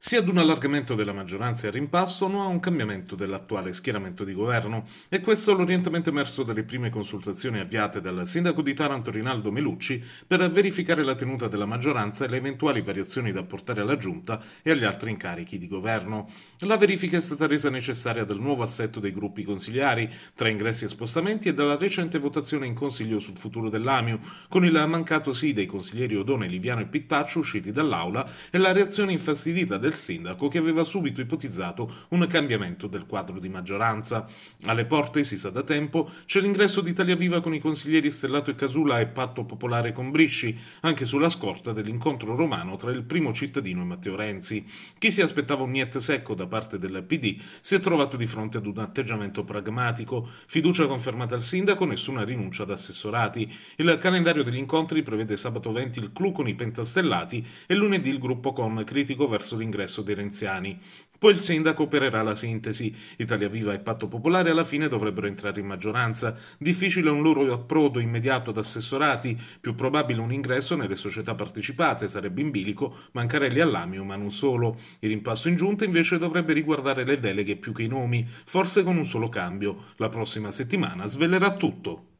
sia ad un allargamento della maggioranza e al rimpasto, non a un cambiamento dell'attuale schieramento di governo. E questo è l'orientamento emerso dalle prime consultazioni avviate dal sindaco di Taranto Rinaldo Melucci per verificare la tenuta della maggioranza e le eventuali variazioni da portare alla Giunta e agli altri incarichi di governo. La verifica è stata resa necessaria dal nuovo assetto dei gruppi consigliari, tra ingressi e spostamenti e dalla recente votazione in Consiglio sul futuro dell'AMIU, con il mancato sì dei consiglieri Odone, Liviano e Pittaccio usciti dall'aula e la reazione infastidita del del sindaco che aveva subito ipotizzato un cambiamento del quadro di maggioranza. Alle porte, si sa da tempo, c'è l'ingresso di Italia Viva con i consiglieri Stellato e Casula e Patto Popolare con Brisci, anche sulla scorta dell'incontro romano tra il primo cittadino e Matteo Renzi. Chi si aspettava un niente secco da parte del PD si è trovato di fronte ad un atteggiamento pragmatico, fiducia confermata al sindaco, nessuna rinuncia ad assessorati. Il calendario degli incontri prevede sabato 20 il clou con i pentastellati e lunedì il gruppo con critico verso l'ingresso congresso dei Renziani. Poi il sindaco opererà la sintesi. Italia Viva e Patto Popolare alla fine dovrebbero entrare in maggioranza. Difficile un loro approdo immediato ad assessorati, più probabile un ingresso nelle società partecipate, sarebbe in bilico Mancarelli all'Amio, ma non solo. Il rimpasto in giunta invece dovrebbe riguardare le deleghe più che i nomi, forse con un solo cambio. La prossima settimana svelerà tutto.